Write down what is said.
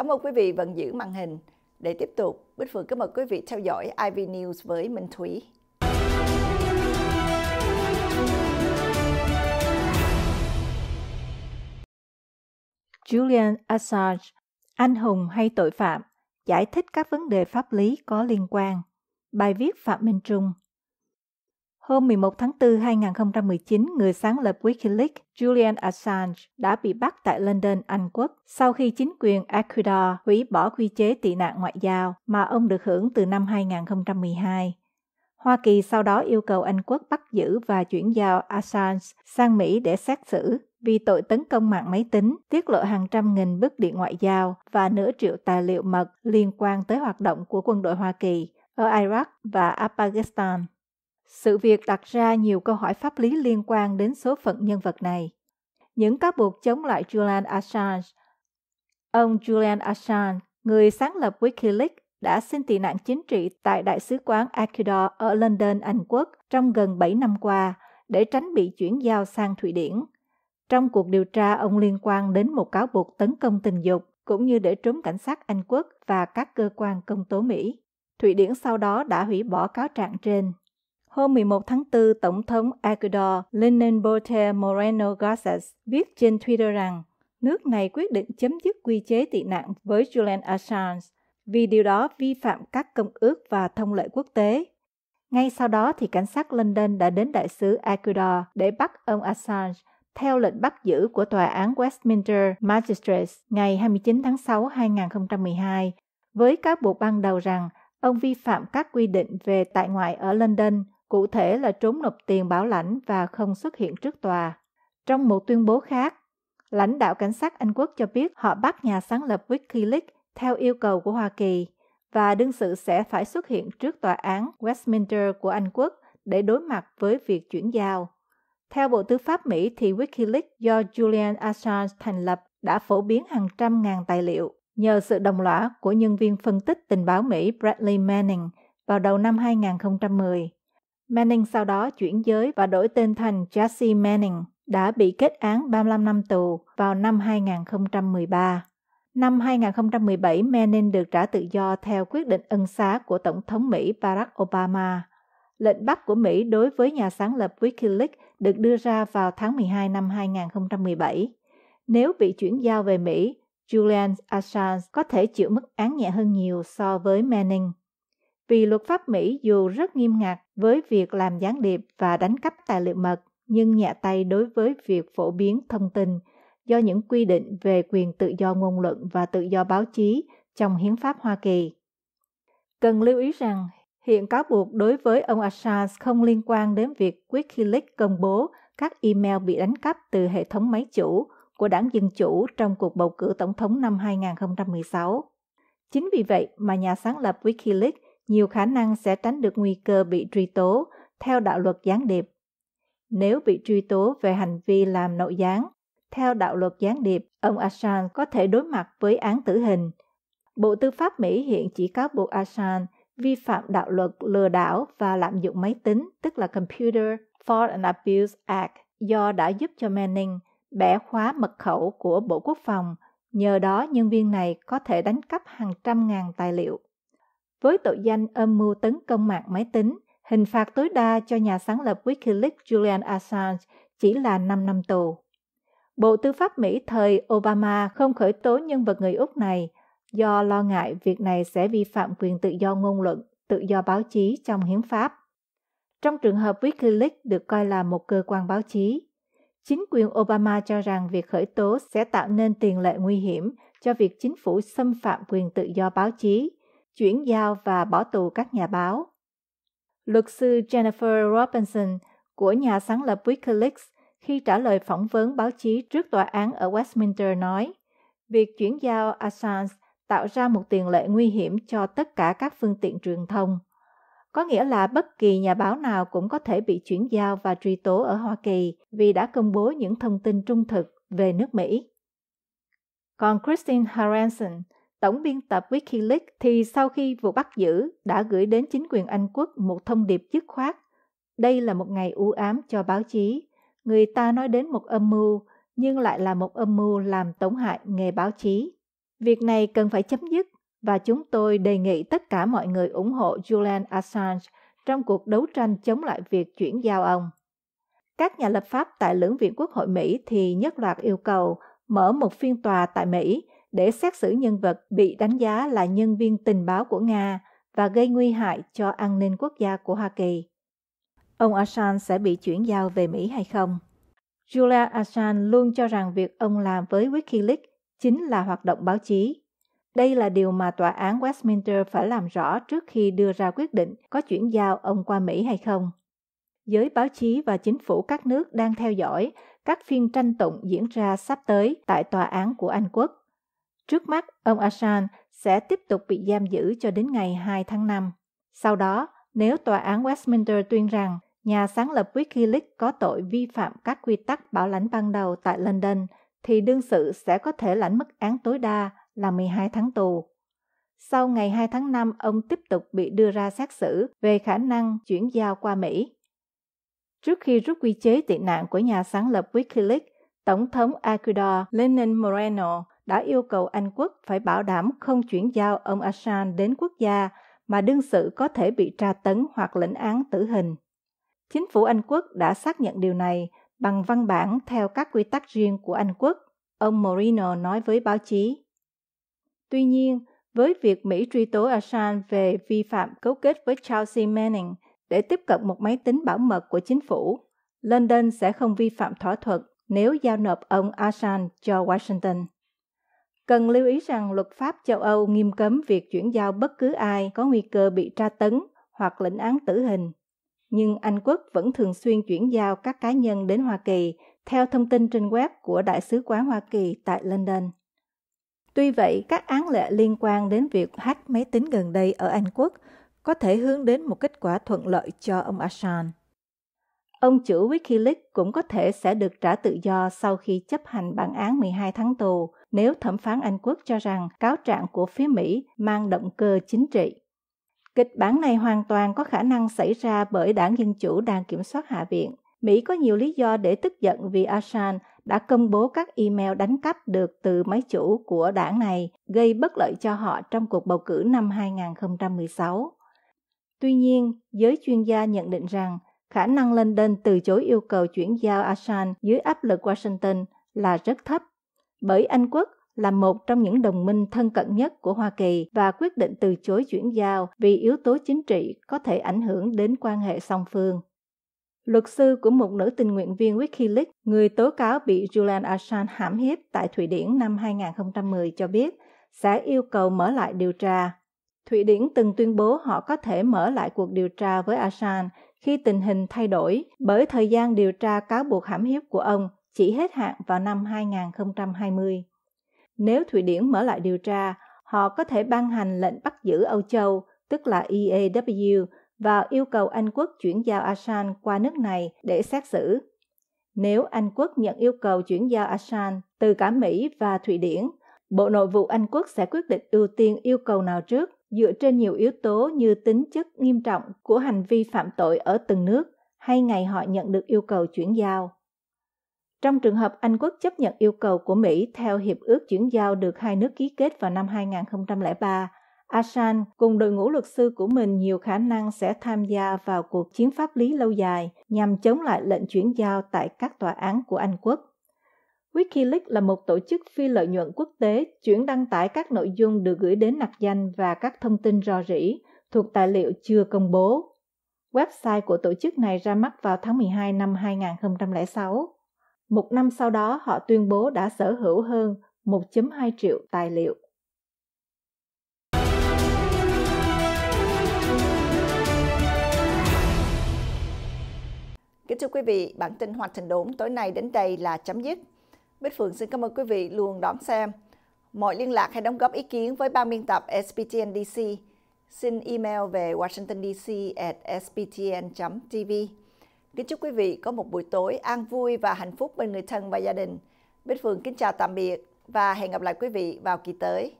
Cảm ơn quý vị vẫn giữ màn hình. Để tiếp tục, Bích Phượng kính mời quý vị theo dõi IV News với Minh Thúy. Julian Assange, anh hùng hay tội phạm, giải thích các vấn đề pháp lý có liên quan. Bài viết Phạm Minh Trung Hôm 11 tháng 4 2019, người sáng lập Wikileaks Julian Assange đã bị bắt tại London, Anh Quốc sau khi chính quyền Ecuador hủy bỏ quy chế tị nạn ngoại giao mà ông được hưởng từ năm 2012. Hoa Kỳ sau đó yêu cầu Anh Quốc bắt giữ và chuyển giao Assange sang Mỹ để xét xử vì tội tấn công mạng máy tính, tiết lộ hàng trăm nghìn bức điện ngoại giao và nửa triệu tài liệu mật liên quan tới hoạt động của quân đội Hoa Kỳ ở Iraq và Afghanistan. Sự việc đặt ra nhiều câu hỏi pháp lý liên quan đến số phận nhân vật này. Những cáo buộc chống lại Julian Assange Ông Julian Assange, người sáng lập Wikileaks, đã xin tị nạn chính trị tại Đại sứ quán Ecuador ở London, Anh Quốc trong gần 7 năm qua để tránh bị chuyển giao sang Thụy Điển. Trong cuộc điều tra, ông liên quan đến một cáo buộc tấn công tình dục cũng như để trốn cảnh sát Anh Quốc và các cơ quan công tố Mỹ. Thụy Điển sau đó đã hủy bỏ cáo trạng trên. Hôm 11 tháng 4, Tổng thống Ecuador Lenin Bote Moreno Garces viết trên Twitter rằng nước này quyết định chấm dứt quy chế tị nạn với Julian Assange vì điều đó vi phạm các công ước và thông lệ quốc tế. Ngay sau đó thì cảnh sát London đã đến đại sứ Ecuador để bắt ông Assange theo lệnh bắt giữ của tòa án Westminster Magistrates ngày 29 tháng 6 2012 với cáo buộc ban đầu rằng ông vi phạm các quy định về tại ngoại ở London cụ thể là trốn nộp tiền bảo lãnh và không xuất hiện trước tòa. Trong một tuyên bố khác, lãnh đạo cảnh sát Anh Quốc cho biết họ bắt nhà sáng lập Wikileaks theo yêu cầu của Hoa Kỳ và đương sự sẽ phải xuất hiện trước tòa án Westminster của Anh Quốc để đối mặt với việc chuyển giao. Theo Bộ Tư pháp Mỹ thì Wikileaks do Julian Assange thành lập đã phổ biến hàng trăm ngàn tài liệu nhờ sự đồng lõa của nhân viên phân tích tình báo Mỹ Bradley Manning vào đầu năm 2010. Manning sau đó chuyển giới và đổi tên thành Jesse Manning, đã bị kết án 35 năm tù vào năm 2013. Năm 2017, Manning được trả tự do theo quyết định ân xá của Tổng thống Mỹ Barack Obama. Lệnh bắt của Mỹ đối với nhà sáng lập Wikileaks được đưa ra vào tháng 12 năm 2017. Nếu bị chuyển giao về Mỹ, Julian Assange có thể chịu mức án nhẹ hơn nhiều so với Manning vì luật pháp Mỹ dù rất nghiêm ngặt với việc làm gián điệp và đánh cắp tài liệu mật, nhưng nhẹ tay đối với việc phổ biến thông tin do những quy định về quyền tự do ngôn luận và tự do báo chí trong hiến pháp Hoa Kỳ. Cần lưu ý rằng, hiện cáo buộc đối với ông Assange không liên quan đến việc Wikileaks công bố các email bị đánh cắp từ hệ thống máy chủ của đảng Dân Chủ trong cuộc bầu cử tổng thống năm 2016. Chính vì vậy mà nhà sáng lập Wikileaks nhiều khả năng sẽ tránh được nguy cơ bị truy tố theo đạo luật gián điệp. Nếu bị truy tố về hành vi làm nội gián, theo đạo luật gián điệp, ông Assange có thể đối mặt với án tử hình. Bộ Tư pháp Mỹ hiện chỉ cáo buộc Assange vi phạm đạo luật lừa đảo và lạm dụng máy tính, tức là Computer Fraud and Abuse Act, do đã giúp cho Manning bẻ khóa mật khẩu của Bộ Quốc phòng. Nhờ đó, nhân viên này có thể đánh cắp hàng trăm ngàn tài liệu với tội danh âm mưu tấn công mạng máy tính, hình phạt tối đa cho nhà sáng lập Wikileaks Julian Assange chỉ là 5 năm tù. Bộ Tư pháp Mỹ thời Obama không khởi tố nhân vật người Úc này do lo ngại việc này sẽ vi phạm quyền tự do ngôn luận, tự do báo chí trong hiến pháp. Trong trường hợp Wikileaks được coi là một cơ quan báo chí, chính quyền Obama cho rằng việc khởi tố sẽ tạo nên tiền lệ nguy hiểm cho việc chính phủ xâm phạm quyền tự do báo chí chuyển giao và bỏ tù các nhà báo. Luật sư Jennifer Robinson của nhà sáng lập Wikileaks khi trả lời phỏng vấn báo chí trước tòa án ở Westminster nói, việc chuyển giao Assange tạo ra một tiền lệ nguy hiểm cho tất cả các phương tiện truyền thông. Có nghĩa là bất kỳ nhà báo nào cũng có thể bị chuyển giao và truy tố ở Hoa Kỳ vì đã công bố những thông tin trung thực về nước Mỹ. Còn Christine Haranson, tổng biên tập Wikileaks thì sau khi vụ bắt giữ đã gửi đến chính quyền Anh quốc một thông điệp dứt khoát. Đây là một ngày u ám cho báo chí. Người ta nói đến một âm mưu, nhưng lại là một âm mưu làm tổn hại nghề báo chí. Việc này cần phải chấm dứt và chúng tôi đề nghị tất cả mọi người ủng hộ Julian Assange trong cuộc đấu tranh chống lại việc chuyển giao ông. Các nhà lập pháp tại lưỡng viện Quốc hội Mỹ thì nhất loạt yêu cầu mở một phiên tòa tại Mỹ – để xét xử nhân vật bị đánh giá là nhân viên tình báo của Nga và gây nguy hại cho an ninh quốc gia của Hoa Kỳ. Ông Assange sẽ bị chuyển giao về Mỹ hay không? Julia Assange luôn cho rằng việc ông làm với Wikileaks chính là hoạt động báo chí. Đây là điều mà tòa án Westminster phải làm rõ trước khi đưa ra quyết định có chuyển giao ông qua Mỹ hay không. Giới báo chí và chính phủ các nước đang theo dõi các phiên tranh tụng diễn ra sắp tới tại tòa án của Anh quốc. Trước mắt, ông Assange sẽ tiếp tục bị giam giữ cho đến ngày 2 tháng 5. Sau đó, nếu tòa án Westminster tuyên rằng nhà sáng lập Wikileaks có tội vi phạm các quy tắc bảo lãnh ban đầu tại London, thì đương sự sẽ có thể lãnh mức án tối đa là 12 tháng tù. Sau ngày 2 tháng 5, ông tiếp tục bị đưa ra xét xử về khả năng chuyển giao qua Mỹ. Trước khi rút quy chế tị nạn của nhà sáng lập Wikileaks, Tổng thống Ecuador Lenin Moreno đã yêu cầu Anh quốc phải bảo đảm không chuyển giao ông Assange đến quốc gia mà đương sự có thể bị tra tấn hoặc lĩnh án tử hình. Chính phủ Anh quốc đã xác nhận điều này bằng văn bản theo các quy tắc riêng của Anh quốc, ông Morino nói với báo chí. Tuy nhiên, với việc Mỹ truy tố Assange về vi phạm cấu kết với Chelsea Manning để tiếp cận một máy tính bảo mật của chính phủ, London sẽ không vi phạm thỏa thuận nếu giao nộp ông Assange cho Washington. Cần lưu ý rằng luật pháp châu Âu nghiêm cấm việc chuyển giao bất cứ ai có nguy cơ bị tra tấn hoặc lĩnh án tử hình. Nhưng Anh Quốc vẫn thường xuyên chuyển giao các cá nhân đến Hoa Kỳ theo thông tin trên web của Đại sứ quán Hoa Kỳ tại London. Tuy vậy, các án lệ liên quan đến việc hack máy tính gần đây ở Anh Quốc có thể hướng đến một kết quả thuận lợi cho ông Assange. Ông chủ Wikileaks cũng có thể sẽ được trả tự do sau khi chấp hành bản án 12 tháng tù nếu thẩm phán Anh Quốc cho rằng cáo trạng của phía Mỹ mang động cơ chính trị. Kịch bản này hoàn toàn có khả năng xảy ra bởi đảng Dân Chủ đang kiểm soát Hạ viện. Mỹ có nhiều lý do để tức giận vì Assange đã công bố các email đánh cắp được từ máy chủ của đảng này, gây bất lợi cho họ trong cuộc bầu cử năm 2016. Tuy nhiên, giới chuyên gia nhận định rằng khả năng London từ chối yêu cầu chuyển giao Assange dưới áp lực Washington là rất thấp, bởi Anh quốc là một trong những đồng minh thân cận nhất của Hoa Kỳ và quyết định từ chối chuyển giao vì yếu tố chính trị có thể ảnh hưởng đến quan hệ song phương. Luật sư của một nữ tình nguyện viên Wikileaks, người tố cáo bị Julian Assange hãm hiếp tại Thụy Điển năm 2010 cho biết sẽ yêu cầu mở lại điều tra. Thụy Điển từng tuyên bố họ có thể mở lại cuộc điều tra với Assange khi tình hình thay đổi bởi thời gian điều tra cáo buộc hãm hiếp của ông chỉ hết hạn vào năm 2020. Nếu Thụy Điển mở lại điều tra, họ có thể ban hành lệnh bắt giữ Âu Châu, tức là EAW, và yêu cầu Anh Quốc chuyển giao Assange qua nước này để xét xử. Nếu Anh Quốc nhận yêu cầu chuyển giao Assange từ cả Mỹ và Thụy Điển, Bộ Nội vụ Anh Quốc sẽ quyết định ưu tiên yêu cầu nào trước dựa trên nhiều yếu tố như tính chất nghiêm trọng của hành vi phạm tội ở từng nước hay ngày họ nhận được yêu cầu chuyển giao. Trong trường hợp Anh quốc chấp nhận yêu cầu của Mỹ theo hiệp ước chuyển giao được hai nước ký kết vào năm 2003, Assange cùng đội ngũ luật sư của mình nhiều khả năng sẽ tham gia vào cuộc chiến pháp lý lâu dài nhằm chống lại lệnh chuyển giao tại các tòa án của Anh quốc. Wikileaks là một tổ chức phi lợi nhuận quốc tế chuyển đăng tải các nội dung được gửi đến nặc danh và các thông tin rò rỉ thuộc tài liệu chưa công bố. Website của tổ chức này ra mắt vào tháng 12 năm 2006. Một năm sau đó, họ tuyên bố đã sở hữu hơn 1.2 triệu tài liệu. Kính thưa quý vị, bản tin Hoạt Thành Đốn tối nay đến đây là chấm dứt. Bích Phượng xin cảm ơn quý vị luôn đón xem. Mọi liên lạc hay đóng góp ý kiến với ban biên tập SPTN DC, xin email về washingtondcsptn tv Kính chúc quý vị có một buổi tối an vui và hạnh phúc bên người thân và gia đình. Bích Phượng kính chào tạm biệt và hẹn gặp lại quý vị vào kỳ tới.